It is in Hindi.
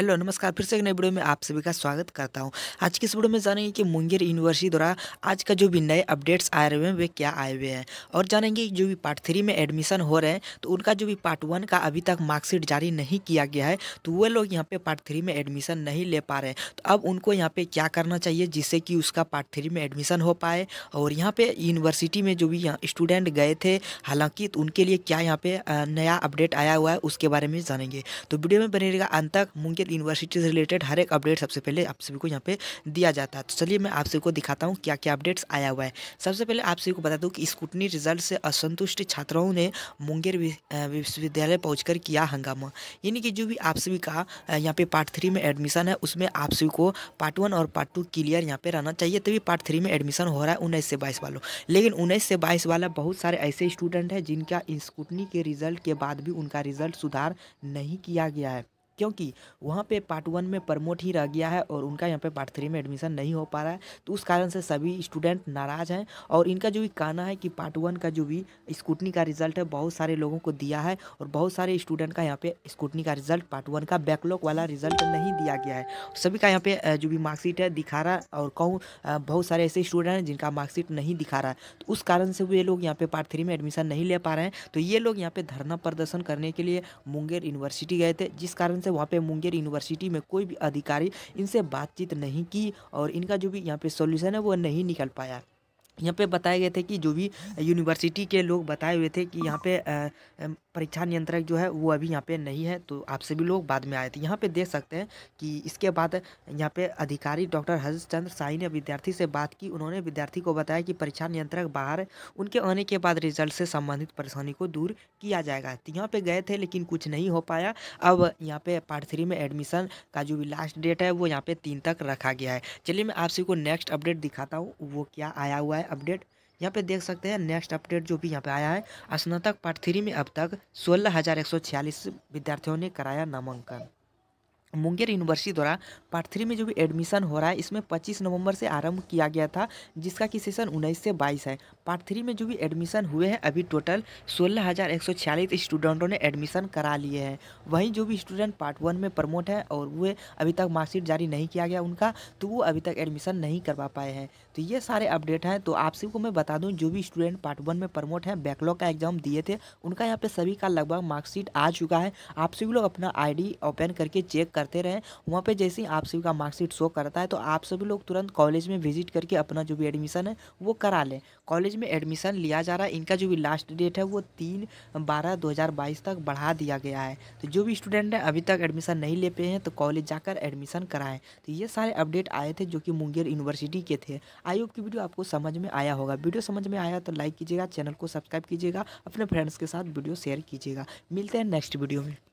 हेलो नमस्कार फिर से एक नए वीडियो में आप सभी का स्वागत करता हूं आज की इस वीडियो में जानेंगे कि मुंगेर यूनिवर्सिटी द्वारा आज का जो भी नए अपडेट्स आए हुए हैं वे क्या आए हुए हैं और जानेंगे जो भी पार्ट थ्री में एडमिशन हो रहे हैं तो उनका जो भी पार्ट वन का अभी तक मार्कशीट जारी नहीं किया गया है तो वह लोग यहाँ पे पार्ट थ्री में एडमिशन नहीं ले पा रहे हैं तो अब उनको यहाँ पर क्या करना चाहिए जिससे कि उसका पार्ट थ्री में एडमिशन हो पाए और यहाँ पर यूनिवर्सिटी में जो भी स्टूडेंट गए थे हालाँकि तो उनके लिए क्या यहाँ पर नया अपडेट आया हुआ है उसके बारे में जानेंगे तो वीडियो में बनेगा अंत तक मुंगेर मेडिकल यूनिवर्सिटी से रिलेटेड हर एक अपडेट सबसे पहले आप सभी को यहाँ पे दिया जाता है तो चलिए मैं आप सभी को दिखाता हूँ क्या क्या अपडेट्स आया हुआ है सबसे पहले आप सभी को बता दूँ कि स्कूटनी रिजल्ट से असंतुष्ट छात्राओं ने मुंगेर विश्वविद्यालय पहुँच किया हंगामा यानी कि जो भी आप सभी का यहाँ पे पार्ट थ्री में एडमिशन है उसमें आप सभी को पार्ट वन और पार्ट टू क्लियर यहाँ पे रहना चाहिए तभी पार्ट थ्री में एडमिशन हो रहा है उन्नीस से बाईस वालों लेकिन उन्नीस से बाईस वाला बहुत सारे ऐसे स्टूडेंट हैं जिनका स्कूटनी के रिजल्ट के बाद भी उनका रिजल्ट सुधार नहीं किया गया है क्योंकि वहाँ पे पार्ट वन में प्रमोट ही रह गया है और उनका यहाँ पे पार्ट थ्री में एडमिशन नहीं हो पा रहा है तो उस कारण से सभी स्टूडेंट नाराज़ हैं और इनका जो भी कहना है कि पार्ट वन का जो भी स्कूटनी का रिजल्ट है बहुत सारे लोगों को दिया है और बहुत सारे स्टूडेंट का यहाँ पे स्कूटनी का रिजल्ट पार्ट वन का बैकलॉग वाला रिजल्ट नहीं दिया गया है सभी का यहाँ पर जो भी मार्कशीट है दिखा रहा है और कहूँ बहुत सारे ऐसे स्टूडेंट हैं जिनका मार्कशीट नहीं दिखा रहा है तो उस कारण से वे लोग यहाँ पे पार्ट थ्री में एडमिशन नहीं ले पा रहे हैं तो ये लोग यहाँ पर धरना प्रदर्शन करने के लिए मुंगेर यूनिवर्सिटी गए थे जिस कारण कॉन्फ्रेंस वहाँ पे मुंगेर यूनिवर्सिटी में कोई भी अधिकारी इनसे बातचीत नहीं की और इनका जो भी यहाँ पे सोल्यूशन है वो नहीं निकल पाया यहाँ पे बताए गए थे कि जो भी यूनिवर्सिटी के लोग बताए हुए थे कि यहाँ पे परीक्षा नियंत्रक जो है वो अभी यहाँ पे नहीं है तो आप सभी लोग बाद में आए थे यहाँ पे देख सकते हैं कि इसके बाद यहाँ पे अधिकारी डॉक्टर हरीश चंद्र साई ने विद्यार्थी से बात की उन्होंने विद्यार्थी को बताया कि परीक्षा नियंत्रक बाहर उनके आने के बाद रिजल्ट से संबंधित परेशानी को दूर किया जाएगा तो यहाँ पर गए थे लेकिन कुछ नहीं हो पाया अब यहाँ पर पार्ट थ्री में एडमिशन का जो भी लास्ट डेट है वो यहाँ पर तीन तक रखा गया है चलिए मैं आप सभी को नेक्स्ट अपडेट दिखाता हूँ वो क्या आया हुआ है अपडेट यहाँ पे देख सकते हैं नेक्स्ट अपडेट जो भी यहाँ पे आया है स्नातक पार्ट थ्री में अब तक सोलह हज़ार एक सौ छियालीस विद्यार्थियों ने कराया नामांकन मुंगेर यूनिवर्सिटी द्वारा पार्ट थ्री में जो भी एडमिशन हो रहा है इसमें 25 नवंबर से आरंभ किया गया था जिसका कि सेशन 19 से 22 है पार्ट थ्री में जो भी एडमिशन हुए हैं अभी टोटल सोलह स्टूडेंटों ने एडमिशन करा लिए हैं वहीं जो भी स्टूडेंट पार्ट वन में प्रमोट है और वे अभी तक मार्कशीट जारी नहीं किया गया उनका तो वो अभी तक एडमिशन नहीं करवा पाए हैं तो ये सारे अपडेट हैं तो आप सबको मैं बता दूँ जो भी स्टूडेंट पार्ट वन में प्रमोट हैं बैकलॉग का एग्जाम दिए थे उनका यहाँ पर सभी का लगभग मार्कशीट आ चुका है आप सभी लोग अपना आई ओपन करके चेक कर करते रहें वहाँ पर जैसे ही आप सभी का मार्कशीट शो करता है तो आप सभी लोग तुरंत कॉलेज में विजिट करके अपना जो भी एडमिशन है वो करा लें कॉलेज में एडमिशन लिया जा रहा है इनका जो भी लास्ट डेट है वो तीन बारह दो तक बढ़ा दिया गया है तो जो भी स्टूडेंट हैं अभी तक एडमिशन नहीं ले पे हैं तो कॉलेज जाकर एडमिशन कराएं तो ये सारे अपडेट आए थे जो कि मुंगेर यूनिवर्सिटी के थे आई होप की वीडियो आपको समझ में आया होगा वीडियो समझ में आया तो लाइक कीजिएगा चैनल को सब्सक्राइब कीजिएगा अपने फ्रेंड्स के साथ वीडियो शेयर कीजिएगा मिलते हैं नेक्स्ट वीडियो में